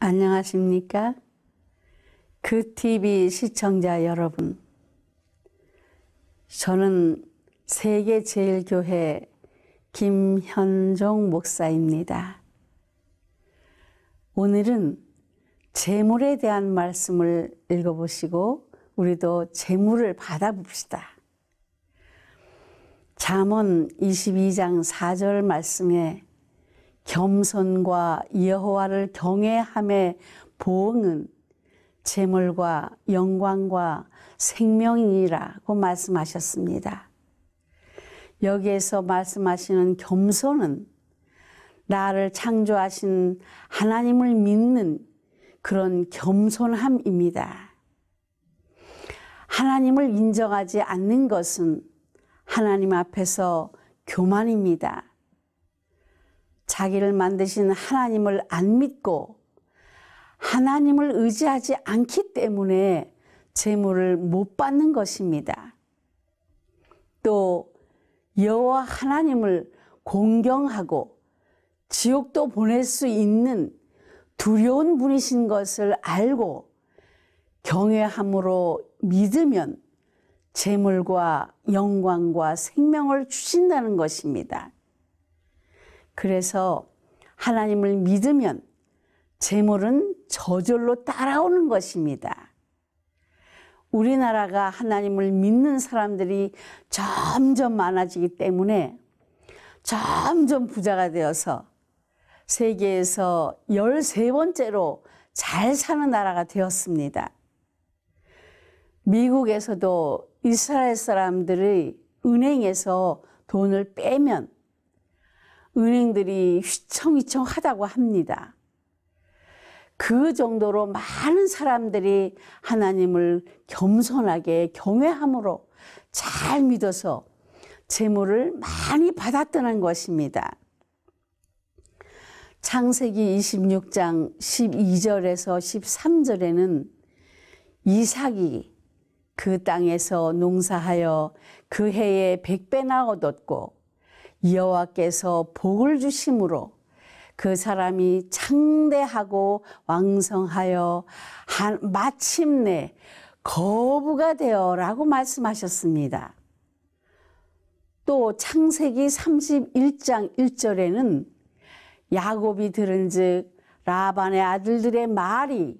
안녕하십니까? 그 TV 시청자 여러분. 저는 세계제일교회 김현종 목사입니다. 오늘은 재물에 대한 말씀을 읽어보시고 우리도 재물을 받아봅시다. 잠언 22장 4절 말씀에 겸손과 여호와를 경외함의 보응은 재물과 영광과 생명이라고 말씀하셨습니다. 여기에서 말씀하시는 겸손은 나를 창조하신 하나님을 믿는 그런 겸손함입니다. 하나님을 인정하지 않는 것은 하나님 앞에서 교만입니다. 자기를 만드신 하나님을 안 믿고 하나님을 의지하지 않기 때문에 재물을 못 받는 것입니다. 또 여호와 하나님을 공경하고 지옥도 보낼 수 있는 두려운 분이신 것을 알고 경외함으로 믿으면 재물과 영광과 생명을 주신다는 것입니다. 그래서 하나님을 믿으면 재물은 저절로 따라오는 것입니다. 우리나라가 하나님을 믿는 사람들이 점점 많아지기 때문에 점점 부자가 되어서 세계에서 13번째로 잘 사는 나라가 되었습니다. 미국에서도 이스라엘 사람들이 은행에서 돈을 빼면 은행들이 휘청휘청 하다고 합니다. 그 정도로 많은 사람들이 하나님을 겸손하게 경외함으로 잘 믿어서 재물을 많이 받았다는 것입니다. 창세기 26장 12절에서 13절에는 이삭이 그 땅에서 농사하여 그 해에 백배나 얻었고 여호와께서 복을 주심으로 그 사람이 창대하고 왕성하여 한, 마침내 거부가 되어라고 말씀하셨습니다. 또 창세기 31장 1절에는 야곱이 들은즉 라반의 아들들의 말이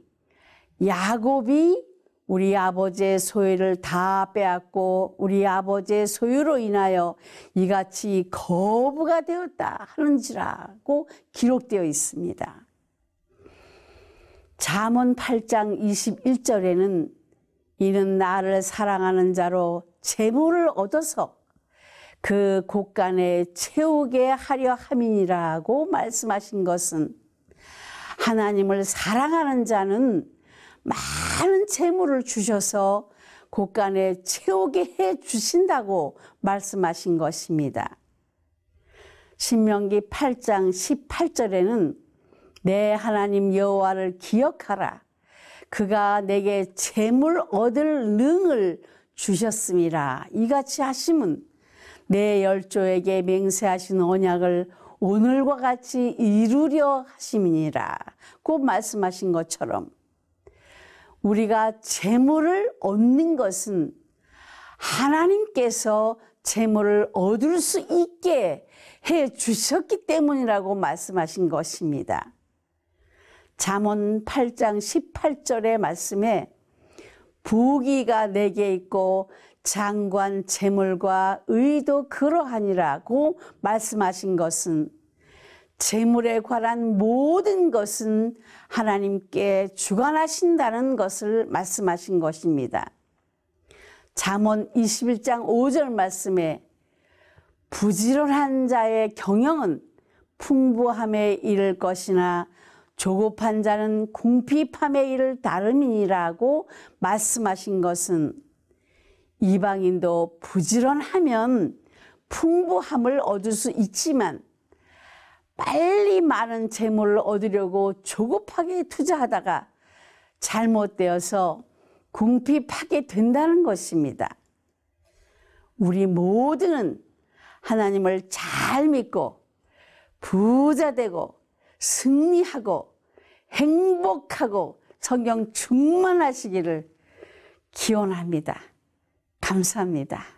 야곱이 우리 아버지의 소유를 다 빼앗고 우리 아버지의 소유로 인하여 이같이 거부가 되었다 하는지라고 기록되어 있습니다. 잠언 8장 21절에는 이는 나를 사랑하는 자로 재물을 얻어서 그 곳간에 채우게 하려 함이니라고 말씀하신 것은 하나님을 사랑하는 자는 많은 재물을 주셔서 곳간에 채우게 해 주신다고 말씀하신 것입니다. 신명기 8장 18절에는 내 하나님 여호와를 기억하라. 그가 내게 재물 얻을 능을 주셨습니다. 이같이 하심은 내 열조에게 맹세하신 언약을 오늘과 같이 이루려 하심이니라. 곧 말씀하신 것처럼 우리가 재물을 얻는 것은 하나님께서 재물을 얻을 수 있게 해 주셨기 때문이라고 말씀하신 것입니다. 잠언 8장 18절의 말씀에 부귀가 내게 있고 장관 재물과 의도 그러하니라고 말씀하신 것은 재물에 관한 모든 것은 하나님께 주관하신다는 것을 말씀하신 것입니다. 잠언 21장 5절 말씀에 부지런한 자의 경영은 풍부함에 이를 것이나 조급한 자는 궁핍함에 이를 다름이라고 말씀하신 것은 이방인도 부지런하면 풍부함을 얻을 수 있지만 빨리 많은 재물을 얻으려고 조급하게 투자하다가 잘못되어서 궁핍 하게 된다는 것입니다. 우리 모두는 하나님을 잘 믿고 부자 되고 승리하고 행복하고 성경 충만하시기를 기원합니다. 감사합니다.